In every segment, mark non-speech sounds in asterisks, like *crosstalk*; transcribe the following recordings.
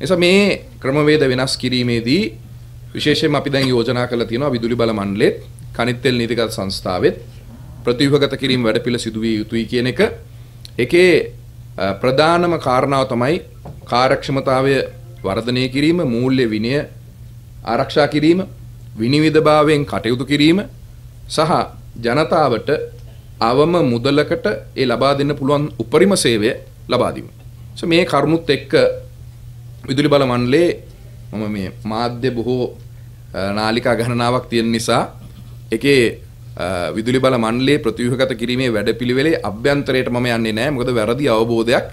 නිසා මේ ක්‍රමවේද වෙනස් කිරීමේදී විශේෂයෙන්ම අපි දැන් යෝජනා කරලා තියෙනවා විදුලි බල මණ්ඩලෙත් කනිත් තෙල් නීතිගත සංස්ථාවෙත් ප්‍රතිව්‍යුහගත කිරීම වැඩපිළිවෙල සිදු විය යුතුයි කියන එක එකේ ප්‍රධානම කාරණාව තමයි කාර්යක්ෂමතාවය වර්ධනය කිරීම මූල්‍ය විනය ආරක්ෂා කිරීම විනිවිදභාවයෙන් කටයුතු කිරීම සහ ජනතාවට අවම මුදලකට ඒ ලබා දෙන්න පුළුවන් උපරිම සේවය ලබා දීම. මේ කරුණුත් එක්ක විදුලි බල මණ්ඩලයේ මම මේ මාධ්‍ය බොහෝ නාලිකා ගණනාවක් තියෙන නිසා එකේ විදුලි බල මණ්ඩලයේ ප්‍රතිව්‍යුහගත කිරීමේ වැඩපිළිවෙලේ අභ්‍යන්තරයට මම යන්නේ නැහැ. මොකද වැරදි අවබෝධයක්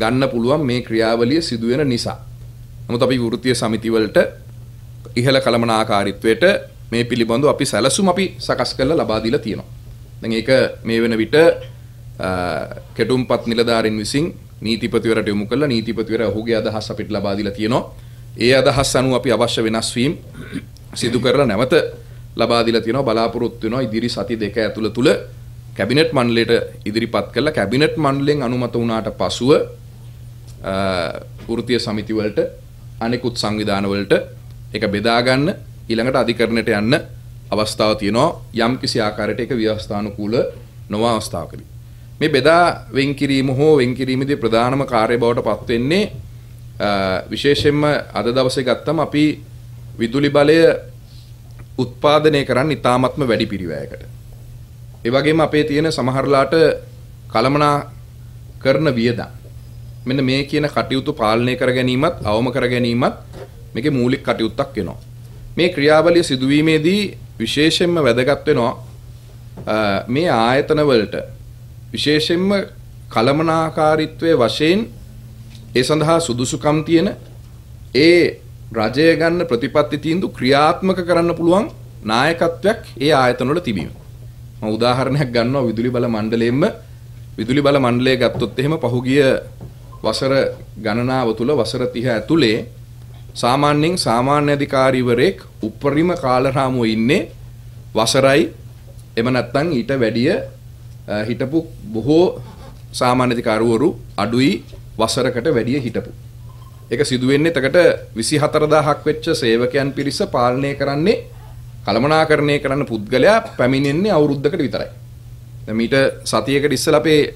ගන්න පුළුවන් මේ ක්‍රියාවලිය සිදුවෙන නිසා. නමුත් අපි වෘත්තීය සමිති වලට ඉහළ කළමනාකාරීත්වයට මේ පිළිබඳව අපි සැලසුම් අපි සකස් කරලා ලබා දීලා තියෙනවා. දැන් ඒක මේ වෙන විට කෙටුම්පත් නිලධාරීන් විසින් නීතිපතිවරට යොමු කළා නීතිපතිවර ඔහුගේ අදහස් අපිට ලබා දීලා තියෙනවා. ඒ අදහස් අනුව අපි අවශ්‍ය වෙනස් වීම සිදු කරලා නැවත ලබා දීලා තියෙනවා බලාපොරොත්තු වෙනවා ඉදිරි සති දෙක ඇතුළ තුල කැබිනට් මණ්ඩලයට ඉදිරිපත් කළා කැබිනට් මණ්ඩලෙන් අනුමත වුණාට පසුව වෘත්තීය සමිති වලට අනෙකුත් සංවිධාන වලට ඒක බෙදා ගන්න ඊළඟට අධිකරණයට යන්න අවස්ථාව තියෙනවා යම් කිසි ආකාරයකට ඒක ව්‍යවස්ථානුකූල නොවන අවස්ථාවකදී මේ බෙදා වෙන් කිරීම හෝ වෙන් කිරීමේදී ප්‍රධානම කාර්ය බවට පත් වෙන්නේ විශේෂයෙන්ම අද දවසේ ගත්තම අපි විදුලි බලය උත්පාදනය කරන්න ඉතාමත්ම වැඩි පිරිවැයකට. ඒ වගේම අපේ තියෙන සමහරලාට කලමනා කරන වියදම්. මෙන්න මේ කියන කටයුතු පාලනය කර ගැනීමත් අවම කර ගැනීමත් මේකේ මූලික කටයුත්තක් වෙනවා. මේ ක්‍රියාවලිය සිදුවීමේදී විශේෂයෙන්ම වැදගත් වෙනවා මේ ආයතන වලට විශේෂයෙන්ම කලමනාකාරීත්වයේ වශයෙන් ඒ සඳහා සුදුසුකම් තියෙන ඒ රජය ගන්න ප්‍රතිපත්ති තීන්දුව ක්‍රියාත්මක කරන්න පුළුවන් නායකත්වයක් ඒ ආයතන වල තිබීම. මම උදාහරණයක් ගන්නවා විදුලි බල මණ්ඩලයෙන්ම විදුලි බල මණ්ඩලය ගත්තොත් එහෙම පහුගිය වසර ගණනාව තුල වසර 30 ඇතුලේ සාමාන්‍යයෙන් සාමාන්‍ය අධිකාරීවරයෙක් උපරිම කාලරාමුව ඉන්නේ වසරයි එම නැත්නම් ඊට වැඩිය හිටපු බොහෝ සාමාන්‍යතිකරුවරු අඩුයි වසරකට වැඩිය හිටපු. ඒක සිදුවෙන්නේ එතකට 24000ක් වෙච්ච සේවකයන් පිරිස පාලනය කරන්නේ කළමනාකරණය කරන්න පුද්ගලයා පැමිණෙන්නේ අවුරුද්දකට විතරයි. දැන් මීට සතියකට ඉස්සෙල්ලා අපේ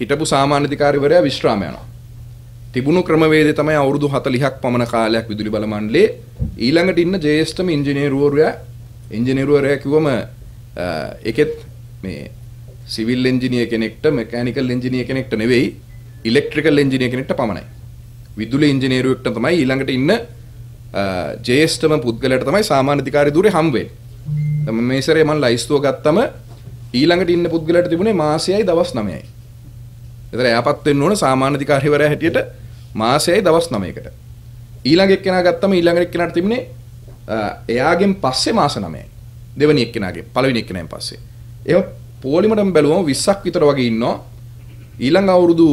හිටපු සාමාන්‍යතිකාරිවරයා විශ්‍රාම යනවා. තිබුණු ක්‍රමවේදය තමයි අවුරුදු 40ක් පමණ කාලයක් විදුලි බල මණ්ඩලයේ ඊළඟට ඉන්න ජේෂ්ඨම ඉංජිනේරුවරයා ඉංජිනේරුවරයා කිව්වම ඒකෙත් මේ සිවිල් එන්ජිනිය කෙනෙක්ට මෙකැනිකල් එන්ජිනිය කෙනෙක්ට නෙවෙයි ඉලෙක්ට්‍රිකල් එන්ජිනිය කෙනෙක්ට පමණයි. විදුලි ඉංජිනේරුවෙක්ට තමයි ඊළඟට ඉන්න ජේෂ්ඨම පුද්ගලයාට තමයි සාමාන්‍ය අධිකාරී ධූරේ හම් වෙන්නේ. මේ සැරේ මම ලයිස්තුව ගත්තම ඊළඟට ඉන්න පුද්ගලයාට තිබුණේ මාසයයි දවස් 9යි. ඒතර එයාපත් වෙන්න ඕන සාමාන්‍ය අධිකාරීවරයා හැටියට මාසයයි දවස් 9කට. ඊළඟ එක්කෙනා ගත්තම ඊළඟ එක්කෙනාට තිබුණේ එයාගෙන් පස්සේ මාස 9යි. දෙවෙනි එක්කෙනාගේ පළවෙනි එක්කෙනාගෙන් පස්සේ. ඒක පෝලිමටම බැලුවම 20ක් විතර වගේ ඉන්නවා. ඊළඟ අවුරුදු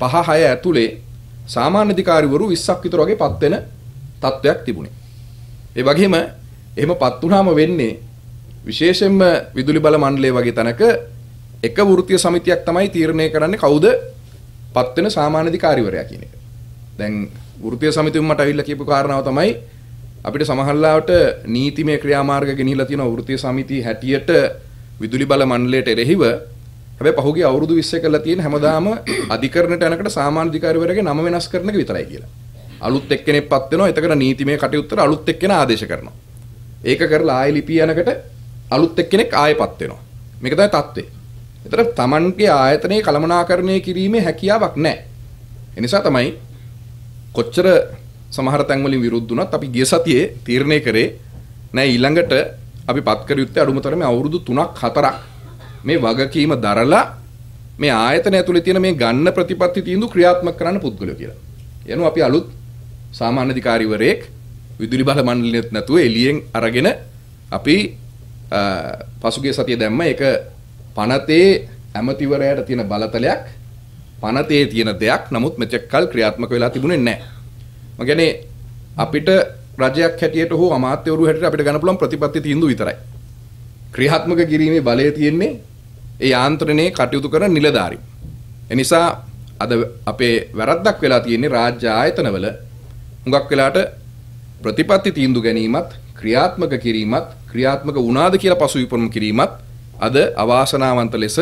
5 6 ඇතුලේ සාමාන්‍ය අධිකාරිවරු 20ක් විතර වගේ පත් වෙන තත්වයක් තිබුණේ. ඒ වගේම එහෙම පත් වුණාම වෙන්නේ විශේෂයෙන්ම විදුලි බල මණ්ඩලය වගේ තැනක එක වෘත්තීය සමිතියක් තමයි තීරණය කරන්නේ කවුද පත් වෙන සාමාන්‍ය අධිකාරිවරයා කියන එක. දැන් වෘත්තීය සමිතියෙන් මට අවිල්ලා කියපු කාරණාව තමයි අපිට සමහරලාවට නීතිමය ක්‍රියාමාර්ග ගෙනිහිලා තියෙන වෘත්තීය සමිතිය හැටියට විදුලි බල මණ්ඩලයට එරෙහිව හැබැයි පහුගිය අවුරුදු 20 කරලා තියෙන හැමදාම *clears throat* අධිකරණයට යනකොට සාමාන්‍ය අධිකාරිවරයාගේ නම වෙනස් කරන එක විතරයි කියලා. අලුත් එක්කෙනෙක් පත් වෙනවා. එතකොට නීතිමය කටයුත්තට අලුත් එක්කෙනා ආදේශ කරනවා. ඒක කරලා ආයෙ ලිපිය යනකොට අලුත් එක්කෙනෙක් ආයෙ පත් වෙනවා. මේක තමයි தත්ත්වය. ඒතර Tamanගේ ආයතනයේ කළමනාකරණය කිරීමේ හැකියාවක් නැහැ. ඒ නිසා තමයි කොච්චර සමහර තැන් වලින් විරුද්ධ වුණත් අපි ගිය සතියේ තීරණය කරේ නෑ ඊළඟට අපි පත්කර යුත්තේ අඩුම තරමේ අවුරුදු 3ක් 4ක් මේ වගකීම දරලා මේ ආයතන ඇතුලේ තියෙන මේ ගන්න ප්‍රතිපත්ති තීන්දුව ක්‍රියාත්මක කරන්න පුද්ගලයෝ කියලා. එනු අපි අලුත් සාමාන්‍ය අධිකාරිවරයෙක් විදුලි බල මණ්ඩලෙත් නැතුව එළියෙන් අරගෙන අපි පසුගිය සතිය දැම්ම ඒක පනතේ ඇමතිවරයාට තියෙන බලතලයක් පනතේ තියෙන දෙයක් නමුත් මෙතෙක් කල් ක්‍රියාත්මක වෙලා තිබුණේ නැහැ. මගනේ අපිට රජයක් හැටියට හෝ අමාත්‍යවරු හැටියට අපිට ගන්න පුළුවන් ප්‍රතිපත්ති තීන්දුව විතරයි. ක්‍රියාත්මක කිරීමේ බලය තියෙන්නේ ඒ යාන්ත්‍රණයේ කටයුතු කරන නිලධාරීන්. ඒ නිසා අද අපේ වැරද්දක් වෙලා තියෙන්නේ රාජ්‍ය ආයතනවල හුඟක් වෙලාට ප්‍රතිපත්ති තීන්දුව ගැනීමත් ක්‍රියාත්මක කිරීමත් ක්‍රියාත්මක වුණාද කියලා පසුවිපරම් කිරීමත් අද අවාසනාවන්ත ලෙස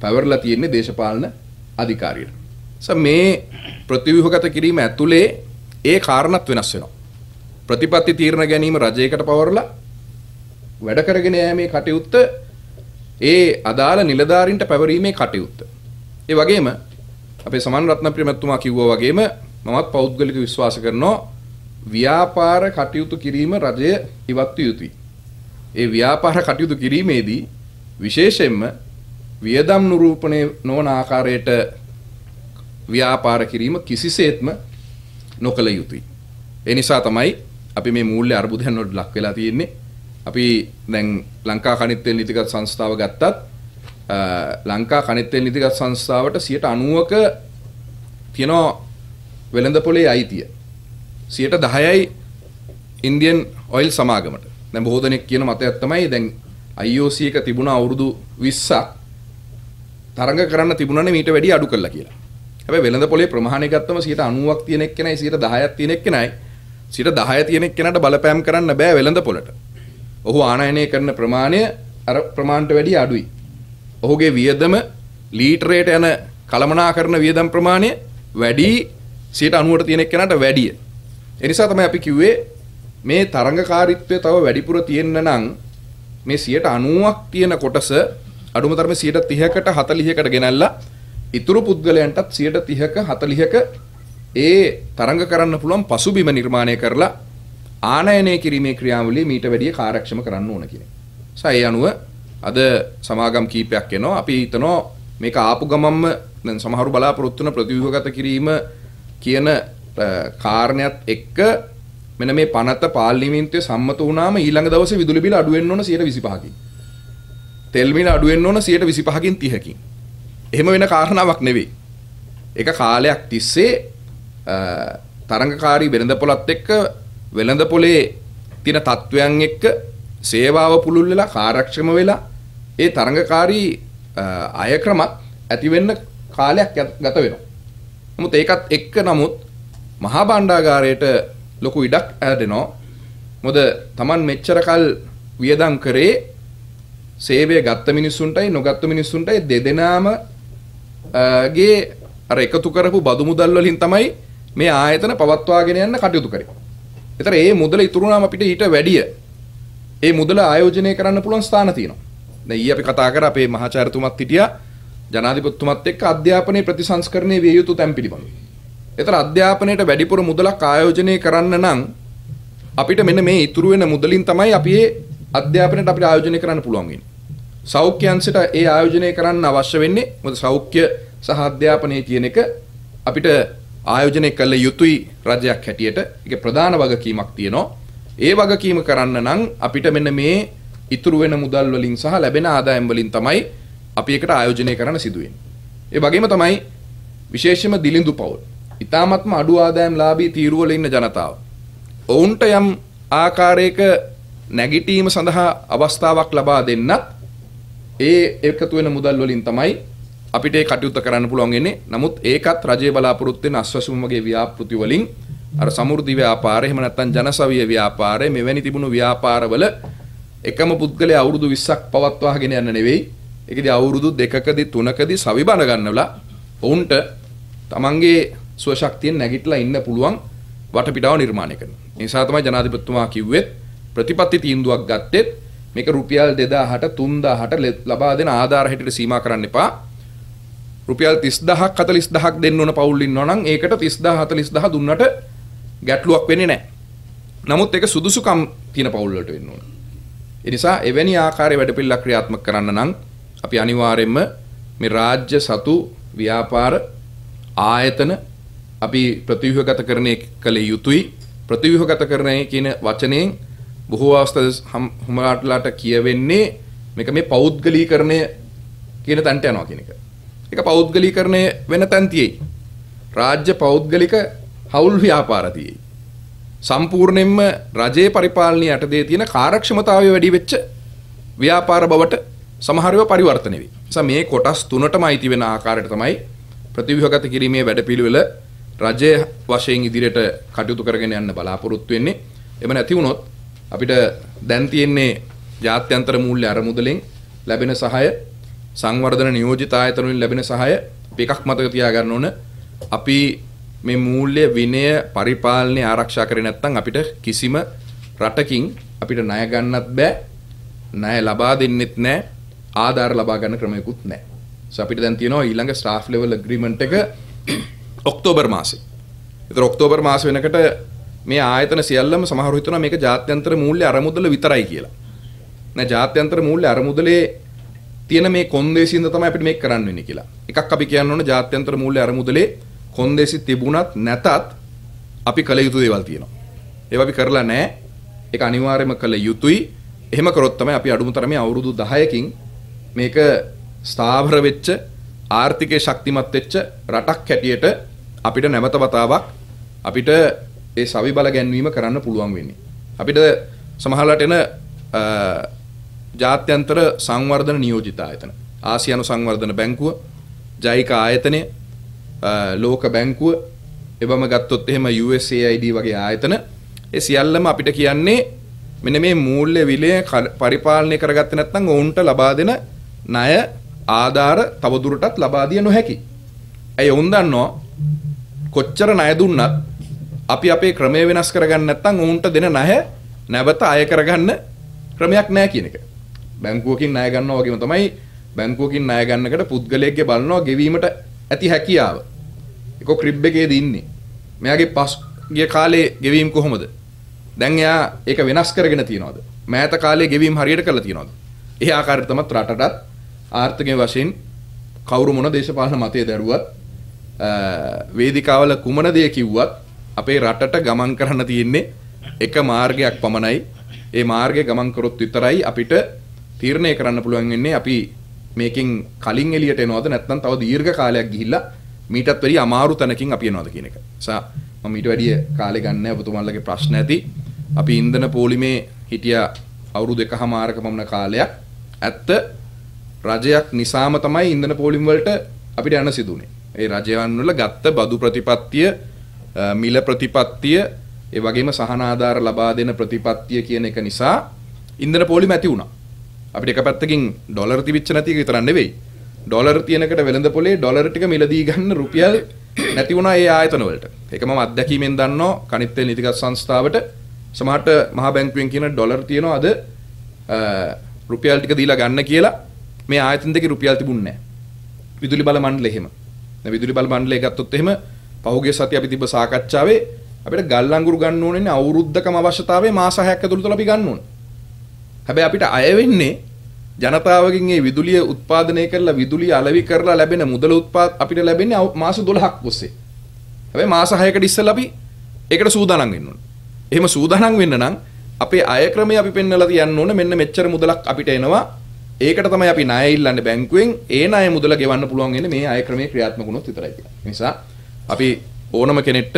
පැවරලා තියෙන්නේ දේශපාලන අධිකාරියට. මේ ප්‍රතිව්‍යුහගත කිරීම ඇතුලේ ඒ කාරණත් වෙනස් වෙනවා. ප්‍රතිපත්ති තීරණ ගැනීම රජයකට පවරලා වැඩ කරගෙන යෑමේ කටයුත්ත ඒ අදාළ නිලධාරීන්ට පැවරීමේ කටයුත්ත. ඒ වගේම අපේ සමන් රත්නප්‍රිය මැතිතුමා කිව්වා වගේම මමත් පෞද්ගලික විශ්වාස කරනවා ව්‍යාපාර කටයුතු කිරීම රජය ඉවත් යුතුයි. ඒ ව්‍යාපාර කටයුතු කිරීමේදී විශේෂයෙන්ම වියදම් නිරූපණය නොවන ආකාරයට ව්‍යාපාර කිරීම කිසිසේත්ම නොකළ යුතුයි. ඒ නිසා තමයි අපි මේ මූල්‍ය අර්බුදයන් වලට ලක් වෙලා තියෙන්නේ. අපි දැන් ලංකා කණිත් තෙල් නීතිගත් සංස්ථාව ගත්තත් ලංකා කණිත් තෙල් නීතිගත් සංස්ථාවට 90ක තියෙනවා වෙළඳ පොලේ අයිතිය. 10යි ඉන්දියන් ඔයිල් සමාගමට. දැන් බොහෝ දෙනෙක් කියන මතයක් තමයි දැන් IOC එක තිබුණ අවුරුදු 20ක් තරඟ කරන්න තිබුණනේ මීට වැඩිය අඩු කළා කියලා. හැබැයි වෙළඳ පොලේ ප්‍රමාණය ගත්තම 90ක් තියෙන එක්කෙනයි 10ක් තියෙන එක්කෙනයි සිට දහය තියෙනෙක් කෙනට බලපෑම් කරන්න බෑ වෙළඳ පොලට. ඔහු ආනයනය කරන ප්‍රමාණය අර ප්‍රමාණ්ට වැඩි අඩුයි. ඔහුගේ වියදම ලීටරේට යන කළමනා කරන වියදම් ප්‍රමාණය වැඩි සිට අනුවට තියෙනෙක් කෙනට වැඩිය. එනිසා තමයි අපි කිව්වේ මේ තරඟකාරීත්වය තව වැඩිපුර තියෙන්න නම් මේ 90ක් තියෙන කොටස අඩුම තරමේ 130කට 40කට ගෙනල්ලා ඉතුරු පුද්ගලයන්ටත් 130ක 40ක ඒ තරඟ කරන්න පුළුවන් පසුබිම නිර්මාණය කරලා ආනයනය කිරීමේ ක්‍රියාවලිය මීට වැඩිය කාර්යක්ෂම කරන්න ඕන කියන එක. ඒ අනුව අද සමාගම් කීපයක් එනවා. අපි හිතනවා මේක ආපු ගමම්ම දැන් සමහරු බලාපොරොත්තු වෙන ප්‍රතිව්‍යුහගත කිරීම කියන කාරණයක් එක්ක මෙන්න මේ පනත පාර්ලිමේන්තුවේ සම්මත වුණාම ඊළඟ දවසේ විදුලි බිල අඩු වෙන්න ඕන 125කින්. තෙල් බිල අඩු වෙන්න ඕන 125කින් 30කින්. එහෙම වෙන කාරණාවක් නෙවෙයි. ඒක කාලයක් තිස්සේ තරඟකාරී වෙළඳ පොළත් එක්ක වෙළඳ පොලේ තියෙන තත්වයන් එක්ක සේවාව පුළුල් වෙලා කාර්යක්ෂම වෙලා ඒ තරඟකාරී අය ක්‍රමත් ඇති වෙන්න කාලයක් ගත වෙනවා. නමුත් ඒකත් එක්ක නමුත් මහා භාණ්ඩාගාරයට ලොකු ඉඩක් ඇදෙනවා. මොද Taman මෙච්චර කල් වියදම් කරේ සේවය ගත්ත මිනිස්සුන්ටයි නොගත්ත මිනිස්සුන්ටයි දෙදෙනාම ගේ අර එකතු කරපු බදු මුදල් වලින් තමයි මේ ආයතන පවත්වාගෙන යන්න කටයුතු කරේ. ඒතර ඒ මුදල ඉතුරු නම් අපිට ඊට වැඩිය ඒ මුදල ආයෝජනය කරන්න පුළුවන් ස්ථාන තියෙනවා. දැන් ඊ අපි කතා කර අපේ මහාචාර්යතුමත් හිටියා ජනාධිපතිතුමත් එක්ක අධ්‍යාපනයේ ප්‍රතිසංස්කරණයේ විය යුතු තැන් පිළිබඳව. ඒතර අධ්‍යාපනයට වැඩිපුර මුදලක් ආයෝජනය කරන්න නම් අපිට මෙන්න මේ ඉතුරු වෙන මුදලින් තමයි අපි මේ අධ්‍යාපනයට අපිට ආයෝජනය කරන්න පුළුවන් වෙන්නේ. සෞඛ්‍ය අංශයට ඒ ආයෝජනය කරන්න අවශ්‍ය වෙන්නේ මොකද සෞඛ්‍ය සහ අධ්‍යාපනයේ කියන එක අපිට ආයෝජනය කළ යුතුයි රජයක් හැටියට ඒක ප්‍රධාන වගකීමක් තියෙනවා. ඒ වගකීම කරන්න නම් අපිට මෙන්න මේ ඉතුරු වෙන මුදල් වලින් සහ ලැබෙන ආදායම් වලින් තමයි අපි ඒකට ආයෝජනය කරන්න සිදු වෙන්නේ. ඒ වගේම තමයි විශේෂම දිලිඳු පවුල්. ඊ타මත්ම අඩු ආදායම් ලාභී තීරු වල ඉන්න ජනතාව. ඔවුන්ට යම් ආකාරයක නැගිටීම සඳහා අවස්ථාවක් ලබා දෙන්නත් ඒ එකතු වෙන මුදල් වලින් තමයි අපිට ඒ කටයුත්ත කරන්න පුළුවන් වෙන්නේ. නමුත් ඒකත් රජයේ බලාපොරොත්තු වෙන අස්වැසුම් වගේ ව්‍යාපෘති වලින් අර සමෘද්ධි ව්‍යාපාරය එහෙම නැත්නම් ජනසවිය ව්‍යාපාරය මෙවැනි තිබුණු ව්‍යාපාරවල එකම පුද්ගලයා අවුරුදු 20ක් පවත්වාගෙන යන්න නෙවෙයි. ඒකදී අවුරුදු දෙකකදී තුනකදී සවිබන ගන්නවලා ඔවුන්ට තමන්ගේ ස්වශක්තියෙන් නැගිටලා ඉන්න පුළුවන් වටපිටාව නිර්මාණය කරන. ඒ නිසා තමයි ජනාධිපතිතුමා කිව්වෙත් ප්‍රතිපත්ති තීන්දුවක් ගත්තෙත් මේක රුපියල් 2000ට 3000ට ලබා දෙන ආධාර හැටියට සීමා කරන්න එපා. රුපියල් 30000ක් 40000ක් දෙන්න ඕන පවුල් ඉන්නවා නම් ඒකට 30000 40000 දුන්නට ගැටලුවක් වෙන්නේ නැහැ. නමුත් ඒක සුදුසුකම් තියෙන පවුල් වලට වෙන්න ඕන. ඒ නිසා එවැනි ආකාරයේ වැඩපිළිවෙල ක්‍රියාත්මක කරන්න නම් අපි අනිවාර්යයෙන්ම මේ රාජ්‍ය සතු ව්‍යාපාර ආයතන අපි ප්‍රතිව්‍යුහගත කරණය කළ යුතුයි ප්‍රතිව්‍යුහගත කරණය කියන වචනයෙන් බොහෝ අවස්ථා හුමලාටලාට කියවෙන්නේ මේක මේ පෞද්ගලීකරණය කියන තැනට යනවා කියන එක. ඒක පෞද්ගලීකරණය වෙන තැන් තියෙයි. රාජ්‍ය පෞද්ගලික හවුල් ව්‍යාපාර තියෙයි. සම්පූර්ණයෙන්ම රජයේ පරිපාලනය යටතේ තියෙන කාර්යක්ෂමතාවය වැඩි වෙච්ච ව්‍යාපාර බවට සමහරව පරිවර්තන වෙයි. නිසා මේ කොටස් තුනටම අයිති වෙන ආකාරයට තමයි ප්‍රතිව්‍යුහගත කිරීමේ වැඩපිළිවෙල රජය වශයෙන් ඉදිරියට කටයුතු කරගෙන යන්න බලාපොරොත්තු වෙන්නේ. එම නැති වුණොත් අපිට දැන් තියෙන්නේ ජාත්‍යන්තර මූල්‍ය අරමුදලෙන් ලැබෙන සහාය සංවර්ධන නියෝජිත ආයතන වලින් ලැබෙන සහාය එකක් මතක තියාගන්න ඕන. අපි මේ මූල්‍ය විනය පරිපාලනය ආරක්ෂා කරේ නැත්නම් අපිට කිසිම රටකින් අපිට ණය ගන්නත් බෑ. ණය ලබා දෙන්නෙත් නෑ. ආධාර ලබා ගන්න ක්‍රමයකුත් නෑ. සෝ අපිට දැන් තියෙනවා ඊළඟ ස්ටාෆ් ලෙවල් ඇග්‍රීමන්ට් එක *coughs* ඔක්තෝබර් මාසේ. ඒතර ඔක්තෝබර් මාස වෙනකොට මේ ආයතන සියල්ලම සමහරව හිතනවා මේක ජාත්‍යන්තර මූල්‍ය අරමුදල විතරයි කියලා. නෑ ජාත්‍යන්තර මූල්‍ය අරමුදලේ තියෙන මේ කොන්දේසින්ද තමයි අපිට මේක කරන්න වෙන්නේ කියලා. එකක් අපි කියන්න ඕන ජාත්‍යන්තර මූල්‍ය අරමුදලේ කොන්දේසි තිබුණත් නැතත් අපි කළ යුතු දේවල් තියෙනවා. ඒවා අපි කරලා නැහැ. ඒක අනිවාර්යයෙන්ම කළ යුතුයි. එහෙම කරොත් තමයි අපි අඩුම තරමේ අවුරුදු 10කින් මේක ස්ථාවර වෙච්ච ආර්ථිකේ ශක්තිමත් වෙච්ච රටක් හැටියට අපිට නැවත වතාවක් අපිට ඒ සවි බල ගැන්වීම කරන්න පුළුවන් වෙන්නේ. අපිට සමහරවිට එන ජාත්‍යන්තර සංවර්ධන නියෝජිත ආයතන ආසියානු සංවර්ධන බැංකුව ජයික ආයතනය ලෝක බැංකුව එබම ගත්තොත් එහෙම USAID වගේ ආයතන ඒ සියල්ලම අපිට කියන්නේ මෙන්න මේ මූල්‍ය විලය පරිපාලනය කරගත්තේ නැත්නම් ඔවුන්ට ලබා දෙන ණය ආධාර තවදුරටත් ලබා දිය නොහැකි. ඇයි ඔවුන් දන්නවා කොච්චර ණය දුන්නත් අපි අපේ ක්‍රමය වෙනස් කරගන්න නැත්නම් ඔවුන්ට දෙන ණය නැවත අය කරගන්න ක්‍රමයක් නැහැ කියන එක. බැංකුවකින් ණය ගන්නවා වගේම තමයි බැංකුවකින් ණය ගන්නකට පුද්ගලයෙක්ගේ බලනවා ගෙවීමට ඇති හැකියාව. ඒක ක්‍රිබ් එකේද ඉන්නේ. මෙයාගේ පස් ගිය කාලේ ගෙවීම් කොහොමද? දැන් එයා ඒක වෙනස් කරගෙන තියනවාද? මෑත කාලේ ගෙවීම් හරියට කරලා තියනවාද? ඒ ආකාරයට තමයි රටටත් ආර්ථිකයේ වශයෙන් කවුරු මොන දේශපාලන මතය දැරුවත් වේදිකාවල කුමන දේ කිව්වත් අපේ රටට ගමන් කරන්න තියෙන්නේ එක මාර්ගයක් පමණයි. ඒ මාර්ගය ගමන් කරොත් විතරයි අපිට තීරණය කරන්න පුළුවන් වෙන්නේ අපි මේකෙන් කලින් එළියට එනවද නැත්නම් තව දීර්ඝ කාලයක් ගිහිල්ලා මීටත් වැඩිය අමාරු තැනකින් අපි එනවද කියන එක. නිසා මම මීට වැඩිය කාලෙ ගන්න ඔබතුමාලගේ ප්‍රශ්න ඇති. අපි ඉන්ධන පොලිමේ හිටිය අවුරුදු එකහමාරක පමණ කාලයක් ඇත්ත රජයක් නිසාම තමයි ඉන්ධන පොලිම වලට අපිට යන සිදුනේ. ඒ රජයන් වල ගත්ත බදු ප්‍රතිපත්තිය මිල ප්‍රතිපත්තිය ඒ වගේම සහනාධාර ලබා දෙන ප්‍රතිපත්තිය කියන එක නිසා ඉන්ධන පොලිම ඇති වුණා. අපිට එක පැත්තකින් ඩොලර් තිබිච්ච නැති එක විතරක් නෙවෙයි. ඩොලර් තියෙනකට වෙළඳ පොලේ ඩොලර් ටික මිලදී ගන්න රුපියල් නැති වුණා ඒ ආයතන වලට. ඒක මම අත්දැකීමෙන් දන්නවා කණිත්ය නීතිගත් සංස්ථාවට සමහරට මහා බැංකුවෙන් කියන ඩොලර් තියෙනවා අද රුපියල් ටික දීලා ගන්න කියලා මේ ආයතන දෙකේ රුපියල් තිබුණේ නැහැ. විදුලි බල මණ්ඩලය එහෙම. දැන් විදුලි බල මණ්ඩලය ගත්තොත් එහෙම පහුගිය සතිය අපි තිබ්බ සාකච්ඡාවේ අපිට ගල් අඟුරු ගන්න ඕනේ අවුරුද්දකම අවශ්‍යතාවයේ මාස 6ක් ඇතුළත අපි ගන්න ඕනේ. හැබැයි අපිට අය වෙන්නේ ජනතාවගෙන් මේ විදුලිය උත්පාදනය කරලා විදුලිය අලෙවි කරලා ලැබෙන මුදල උත්පාද අපිට ලැබෙන්නේ මාස 12ක් ඔස්සේ. හැබැයි මාස 6කට ඉස්සෙල්ලා අපි ඒකට සූදානම් වෙන්න ඕන. එහෙම සූදානම් වෙන්න නම් අපේ අය ක්‍රමය අපි පෙන්වලා තියන්න ඕන මෙන්න මෙච්චර මුදලක් අපිට එනවා. ඒකට තමයි අපි ණය ඉල්ලන්නේ බැංකුවෙන්. ඒ ණය මුදල ගෙවන්න පුළුවන් වෙන්නේ මේ අය ක්‍රමයේ ක්‍රියාත්මක වුණොත් විතරයි කියලා. නිසා අපි ඕනම කෙනෙක්ට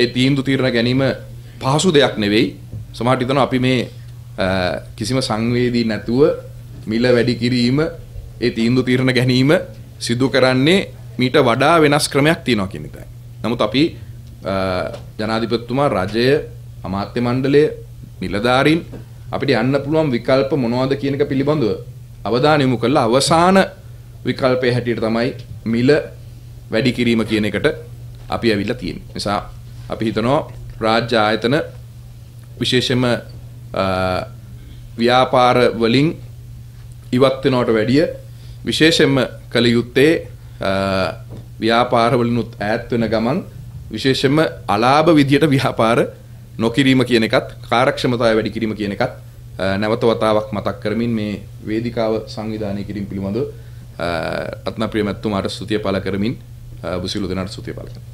ඒ තීන්දුව తీරන ගැනීම පහසු දෙයක් නෙවෙයි. සමහරවිට අපි මේ කිසිම සංවේදී නැතුව මිල වැඩි කිරීම ඒ තීන්දුව තීරණ ගැනීම සිදු කරන්නේ මීට වඩා වෙනස් ක්‍රමයක් තියෙනවා කියන එකයි. නමුත් අපි ජනාධිපතිතුමා රජය අමාත්‍ය මණ්ඩලය නිලධාරීන් අපිට යන්න පුළුවන් විකල්ප මොනවද කියන එක පිළිබඳව අවධානය යොමු කළා අවසාන විකල්පය හැටියට තමයි මිල වැඩි කිරීම කියන එකට අපි ඇවිල්ලා තියෙන්නේ. නිසා අපි හිතනවා රාජ්‍ය ආයතන විශේෂම ව්‍යාපාර වලින් ඉවත් වෙනවට වැඩිය විශේෂයෙන්ම කළ යුත්තේ ව්‍යාපාර වලිනුත් ඈත් වෙන ගමන් විශේෂයෙන්ම අලාභ විදියට ව්‍යාපාර නොකිරීම කියන එකත් කාර්යක්ෂමතාවය වැඩි කිරීම කියන එකත් නැවත වතාවක් මතක් කරමින් මේ වේදිකාව සංවිධානය කිරීම පිළිබඳව රත්නප්‍රිය මැතිතුමාට ස්තුතිය පළ කරමින් ඔබ සියලු දෙනාට ස්තුතිය පළ කරනවා